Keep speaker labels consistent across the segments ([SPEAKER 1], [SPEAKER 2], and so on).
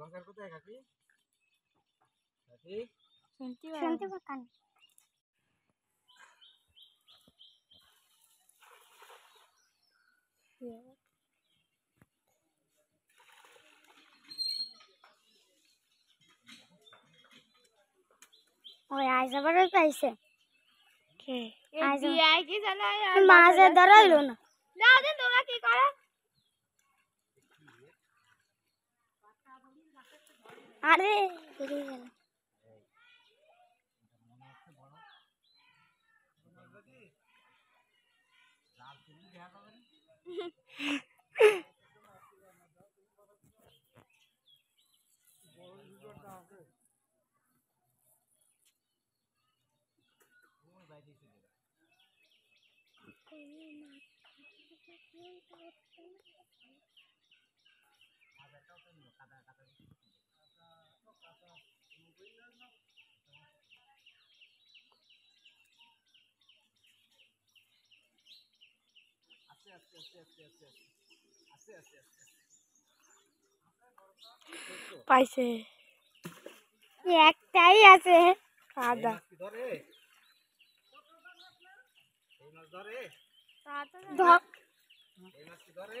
[SPEAKER 1] লঙ্কার কোথায় কাকি কাকি শুনতে পাকান ওই আজ আবার পাইছে কে আজ কি জানা মাছ ধরাইলো না দাদা তোমরা কি করো আরে বেরিয়ে গেল Thank you. কাদা কাদা আস্তে আস্তে আস্তে আস্তে আস্তে আস্তে আস্তে আস্তে পাইছে একটাই আছে কাদা ধরে ধরে ধরে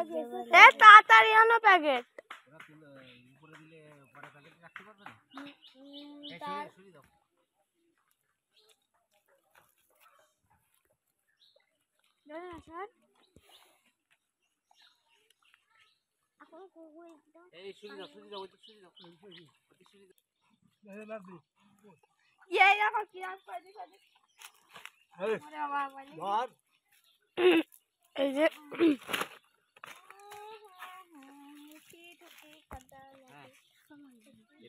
[SPEAKER 1] এ তাড়াতাড়ি আনো প্যাকেট এই যে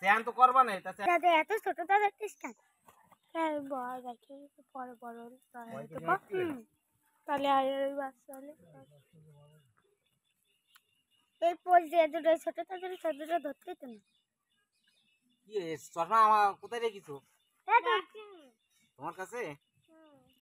[SPEAKER 1] স্যান তো করবা না এটা দাদা এত ছোট দাদা টিস্কান হ্যাঁ বড় দেখি পরে বড় তাহলে আর ওই বাচ্চা এই পোজ দিয়ে দুটো ছোট তাদের ছোট দুটো ধরতে তো না কি চশমা কোথায় রেখেছো হ্যাঁ, তোমার কাছে